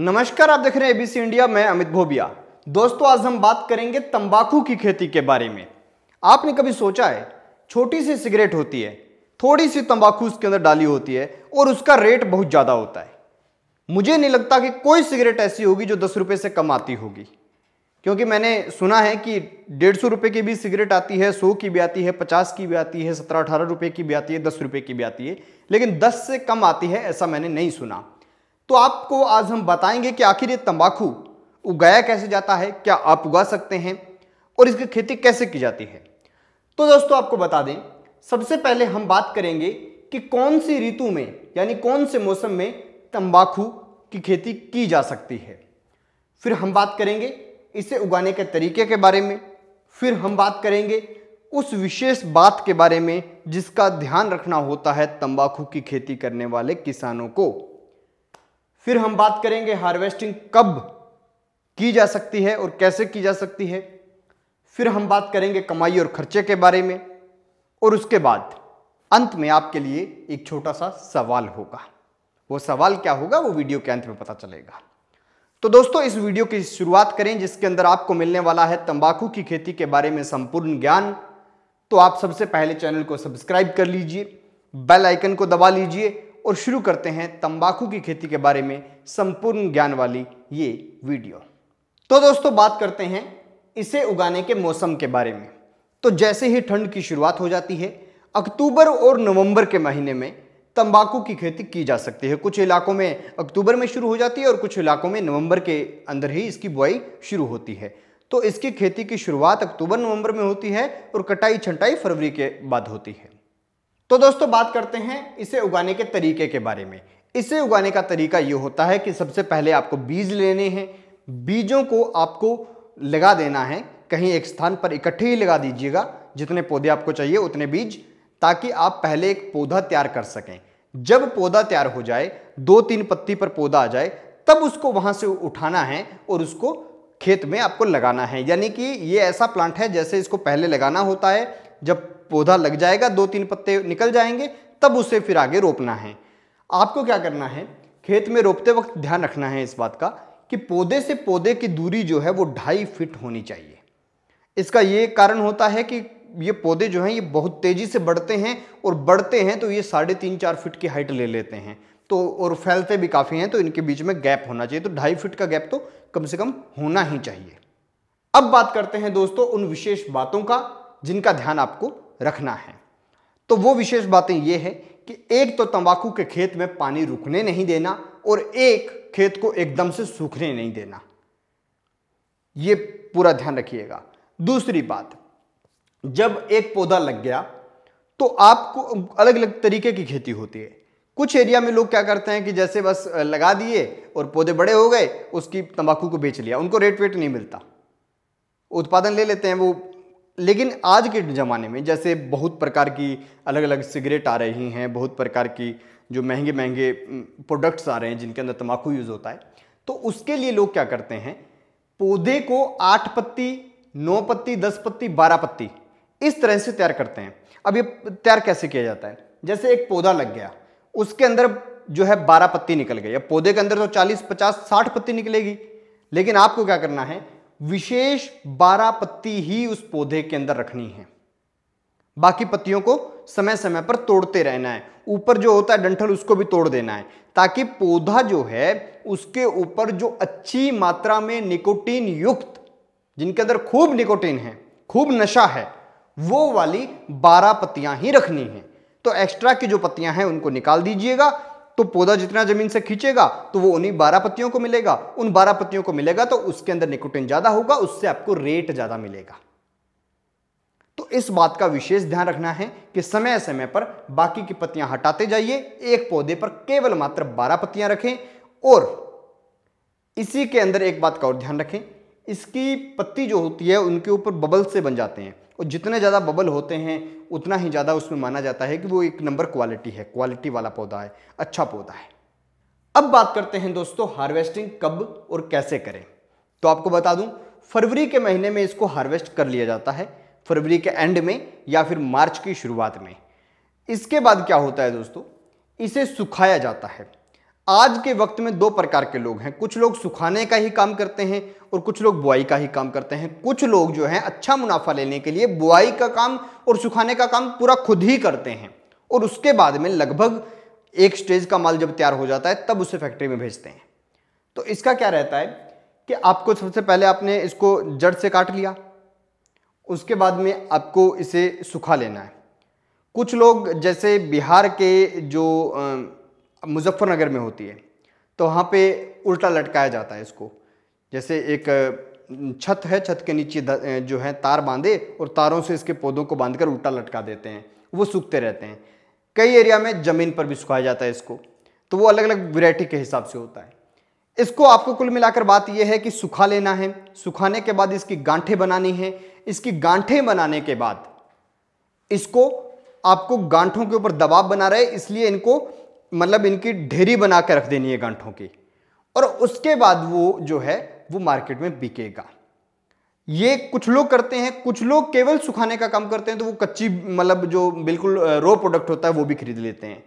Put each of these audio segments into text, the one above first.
नमस्कार आप देख रहे हैं एबीसी इंडिया मैं अमित भोबिया दोस्तों आज हम बात करेंगे तंबाकू की खेती के बारे में आपने कभी सोचा है छोटी सी सिगरेट होती है थोड़ी सी तंबाकू उसके अंदर डाली होती है और उसका रेट बहुत ज़्यादा होता है मुझे नहीं लगता कि कोई सिगरेट ऐसी होगी जो दस रुपये से कम आती होगी क्योंकि मैंने सुना है कि डेढ़ सौ रुपये की भी सिगरेट आती है सौ की भी आती है पचास की भी आती है सत्रह अठारह रुपये की भी आती है दस रुपये की भी आती है लेकिन दस से कम आती है ऐसा मैंने नहीं सुना तो आपको आज हम बताएंगे कि आखिर ये तंबाकू उगाया कैसे जाता है क्या आप उगा सकते हैं और इसकी खेती कैसे की जाती है तो दोस्तों आपको बता दें सबसे पहले हम बात करेंगे कि कौन सी ऋतु में यानी कौन से मौसम में तंबाकू की खेती की जा सकती है फिर हम बात करेंगे इसे उगाने के तरीके के बारे में फिर हम बात करेंगे उस विशेष बात के बारे में जिसका ध्यान रखना होता है तंबाकू की खेती करने वाले किसानों को फिर हम बात करेंगे हार्वेस्टिंग कब की जा सकती है और कैसे की जा सकती है फिर हम बात करेंगे कमाई और खर्चे के बारे में और उसके बाद अंत में आपके लिए एक छोटा सा सवाल होगा वो सवाल क्या होगा वो वीडियो के अंत में पता चलेगा तो दोस्तों इस वीडियो की शुरुआत करें जिसके अंदर आपको मिलने वाला है तंबाकू की खेती के बारे में संपूर्ण ज्ञान तो आप सबसे पहले चैनल को सब्सक्राइब कर लीजिए बेल आइकन को दबा लीजिए और शुरू करते हैं तंबाकू की खेती के बारे में संपूर्ण ज्ञान वाली ये वीडियो तो दोस्तों बात करते हैं इसे उगाने के मौसम के बारे में तो जैसे ही ठंड की शुरुआत हो जाती है अक्टूबर और नवंबर के महीने में तंबाकू की खेती की जा सकती है कुछ इलाकों में अक्टूबर में शुरू हो जाती है और कुछ इलाकों में नवंबर के अंदर ही इसकी बुआई शुरू होती है तो इसकी खेती की शुरुआत अक्टूबर नवंबर में होती है और कटाई छंटाई फरवरी के बाद होती है तो दोस्तों बात करते हैं इसे उगाने के तरीके के बारे में इसे उगाने का तरीका ये होता है कि सबसे पहले आपको बीज लेने हैं बीजों को आपको लगा देना है कहीं एक स्थान पर इकट्ठे ही लगा दीजिएगा जितने पौधे आपको चाहिए उतने बीज ताकि आप पहले एक पौधा तैयार कर सकें जब पौधा तैयार हो जाए दो तीन पत्ती पर पौधा आ जाए तब उसको वहाँ से उठाना है और उसको खेत में आपको लगाना है यानी कि ये ऐसा प्लांट है जैसे इसको पहले लगाना होता है जब पौधा लग जाएगा दो तीन पत्ते निकल जाएंगे तब उसे फिर आगे रोपना है आपको क्या करना है खेत में रोपते वक्त ध्यान रखना है इस बात का कि पौधे से पौधे की दूरी जो है वो ढाई फिट होनी चाहिए इसका ये कारण होता है कि ये पौधे जो हैं ये बहुत तेज़ी से बढ़ते हैं और बढ़ते हैं तो ये साढ़े तीन चार फिट की हाइट ले लेते हैं तो और फैलते भी काफ़ी हैं तो इनके बीच में गैप होना चाहिए तो ढाई फिट का गैप तो कम से कम होना ही चाहिए अब बात करते हैं दोस्तों उन विशेष बातों का जिनका ध्यान आपको रखना है तो वो विशेष बातें ये है कि एक तो तंबाकू के खेत में पानी रुकने नहीं देना और एक खेत को एकदम से सूखने नहीं देना ये पूरा ध्यान रखिएगा दूसरी बात जब एक पौधा लग गया तो आपको अलग अलग तरीके की खेती होती है कुछ एरिया में लोग क्या करते हैं कि जैसे बस लगा दिए और पौधे बड़े हो गए उसकी तंबाकू को बेच लिया उनको रेट वेट नहीं मिलता उत्पादन ले लेते हैं वो लेकिन आज के ज़माने में जैसे बहुत प्रकार की अलग अलग सिगरेट आ रही हैं बहुत प्रकार की जो महंगे महंगे प्रोडक्ट्स आ रहे हैं जिनके अंदर तम्बाकू यूज़ होता है तो उसके लिए लोग क्या करते हैं पौधे को आठ पत्ती नौ पत्ती दस पत्ती बारह पत्ती इस तरह से तैयार करते हैं अब ये तैयार कैसे किया जाता है जैसे एक पौधा लग गया उसके अंदर जो है बारह पत्ती निकल गई अब पौधे के अंदर तो चालीस पचास साठ पत्ती निकलेगी लेकिन आपको क्या करना है विशेष बारह पत्ती ही उस पौधे के अंदर रखनी है बाकी पत्तियों को समय समय पर तोड़ते रहना है ऊपर जो होता है डंठल उसको भी तोड़ देना है ताकि पौधा जो है उसके ऊपर जो अच्छी मात्रा में निकोटीन युक्त जिनके अंदर खूब निकोटीन है खूब नशा है वो वाली बारह पत्तियां ही रखनी है तो एक्स्ट्रा की जो पत्तियां हैं उनको निकाल दीजिएगा तो पौधा जितना जमीन से खींचेगा तो वो उन्हीं बारह पत्तियों को मिलेगा उन बारह पत्तियों को मिलेगा तो उसके अंदर निकोटिन ज्यादा होगा उससे आपको रेट ज्यादा मिलेगा तो इस बात का विशेष ध्यान रखना है कि समय समय पर बाकी की पत्तियां हटाते जाइए एक पौधे पर केवल मात्र बारह पत्तियां रखें और इसी के अंदर एक बात का और ध्यान रखें इसकी पत्ती जो होती है उनके ऊपर बबल से बन जाते हैं और जितने ज़्यादा बबल होते हैं उतना ही ज़्यादा उसमें माना जाता है कि वो एक नंबर क्वालिटी है क्वालिटी वाला पौधा है अच्छा पौधा है अब बात करते हैं दोस्तों हार्वेस्टिंग कब और कैसे करें तो आपको बता दूं फरवरी के महीने में इसको हार्वेस्ट कर लिया जाता है फरवरी के एंड में या फिर मार्च की शुरुआत में इसके बाद क्या होता है दोस्तों इसे सुखाया जाता है आज के वक्त में दो प्रकार के लोग हैं कुछ लोग सुखाने का ही काम करते हैं और कुछ लोग बुआई का ही काम करते हैं कुछ लोग जो हैं अच्छा मुनाफा लेने के लिए बुआई का काम और सुखाने का काम पूरा खुद ही करते हैं और उसके बाद में लगभग एक स्टेज का माल जब तैयार हो जाता है तब उसे फैक्ट्री में भेजते हैं तो इसका क्या रहता है कि आपको सबसे पहले आपने इसको जड़ से काट लिया उसके बाद में आपको इसे सुखा लेना है कुछ लोग जैसे बिहार के जो मुजफ्फरनगर में होती है तो वहाँ पे उल्टा लटकाया जाता है इसको जैसे एक छत है छत के नीचे जो है तार बांधे और तारों से इसके पौधों को बांधकर उल्टा लटका देते हैं वो सूखते रहते हैं कई एरिया में ज़मीन पर भी सुखाया जाता है इसको तो वो अलग अलग वेराइटी के हिसाब से होता है इसको आपको कुल मिलाकर बात यह है कि सुखा लेना है सुखाने के बाद इसकी गांठे बनानी है इसकी गांठे बनाने के बाद इसको आपको गांठों के ऊपर दबाव बना रहे इसलिए इनको मतलब इनकी ढेरी बना के रख देनी है गांठों की और उसके बाद वो जो है वो मार्केट में बिकेगा ये कुछ लोग करते हैं कुछ लोग केवल सुखाने का काम करते हैं तो वो कच्ची मतलब जो बिल्कुल रो प्रोडक्ट होता है वो भी खरीद लेते हैं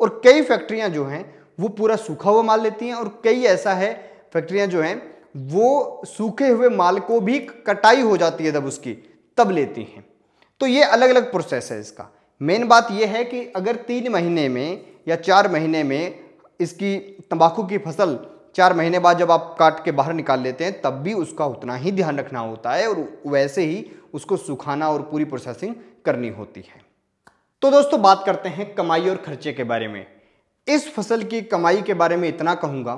और कई फैक्ट्रियां जो हैं वो पूरा सूखा हुआ माल लेती हैं और कई ऐसा है फैक्ट्रियां जो हैं वो सूखे हुए माल को भी कटाई हो जाती है तब उसकी तब लेती हैं तो ये अलग अलग प्रोसेस है इसका मेन बात यह है कि अगर तीन महीने में या चार महीने में इसकी तंबाकू की फसल चार महीने बाद जब आप काट के बाहर निकाल लेते हैं तब भी उसका उतना ही ध्यान रखना होता है और वैसे ही उसको सुखाना और पूरी प्रोसेसिंग करनी होती है तो दोस्तों बात करते हैं कमाई और खर्चे के बारे में इस फसल की कमाई के बारे में इतना कहूँगा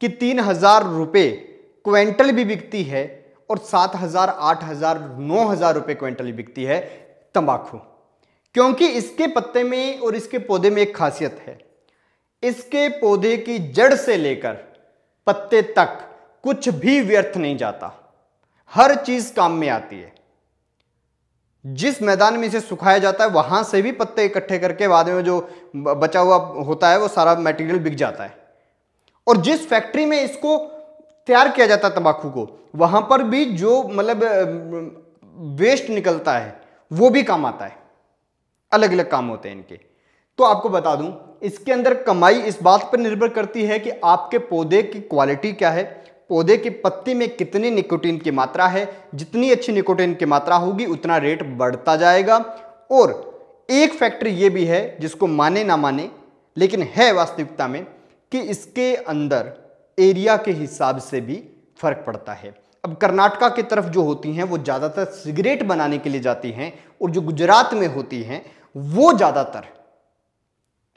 कि तीन हजार रुपये क्विंटल भी बिकती है और सात हजार आठ हजार नौ हजार रुपये क्विंटल बिकती है तंबाकू क्योंकि इसके पत्ते में और इसके पौधे में एक खासियत है इसके पौधे की जड़ से लेकर पत्ते तक कुछ भी व्यर्थ नहीं जाता हर चीज काम में आती है जिस मैदान में इसे सुखाया जाता है वहां से भी पत्ते इकट्ठे करके बाद में जो बचा हुआ होता है वो सारा मटेरियल बिक जाता है और जिस फैक्ट्री में इसको तैयार किया जाता है तंबाकू को वहां पर भी जो मतलब वेस्ट निकलता है वो भी काम आता है अलग अलग काम होते हैं इनके तो आपको बता दूं इसके अंदर कमाई इस बात पर निर्भर करती है कि आपके पौधे की क्वालिटी क्या है पौधे की पत्ती में कितनी निकोटीन की मात्रा है जितनी अच्छी निकोटीन की मात्रा होगी उतना रेट बढ़ता जाएगा और एक फैक्टर ये भी है जिसको माने ना माने लेकिन है वास्तविकता में कि इसके अंदर एरिया के हिसाब से भी फर्क पड़ता है अब कर्नाटका की तरफ जो होती हैं वो ज़्यादातर सिगरेट बनाने के लिए जाती हैं और जो गुजरात में होती हैं वो ज़्यादातर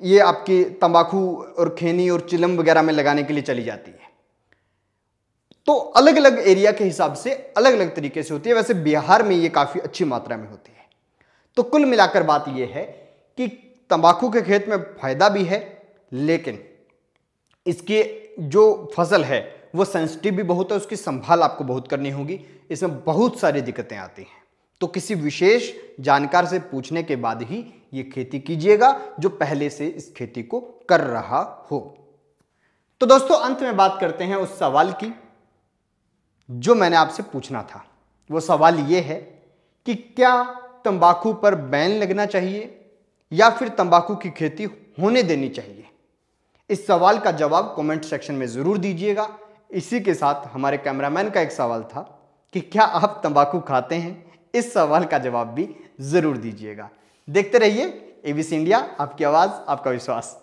ये आपकी तंबाकू और खैनी और चिलम वगैरह में लगाने के लिए चली जाती है तो अलग अलग एरिया के हिसाब से अलग अलग तरीके से होती है वैसे बिहार में ये काफ़ी अच्छी मात्रा में होती है तो कुल मिलाकर बात यह है कि तंबाकू के खेत में फ़ायदा भी है लेकिन इसकी जो फसल है वो सेंसिटिव भी बहुत है उसकी संभाल आपको बहुत करनी होगी इसमें बहुत सारी दिक्कतें आती हैं तो किसी विशेष जानकार से पूछने के बाद ही ये खेती कीजिएगा जो पहले से इस खेती को कर रहा हो तो दोस्तों अंत में बात करते हैं उस सवाल की जो मैंने आपसे पूछना था वो सवाल ये है कि क्या तंबाकू पर बैन लगना चाहिए या फिर तंबाकू की खेती होने देनी चाहिए इस सवाल का जवाब कमेंट सेक्शन में ज़रूर दीजिएगा इसी के साथ हमारे कैमरामैन का एक सवाल था कि क्या आप तंबाकू खाते हैं इस सवाल का जवाब भी ज़रूर दीजिएगा देखते रहिए एबीसी इंडिया आपकी आवाज़ आपका विश्वास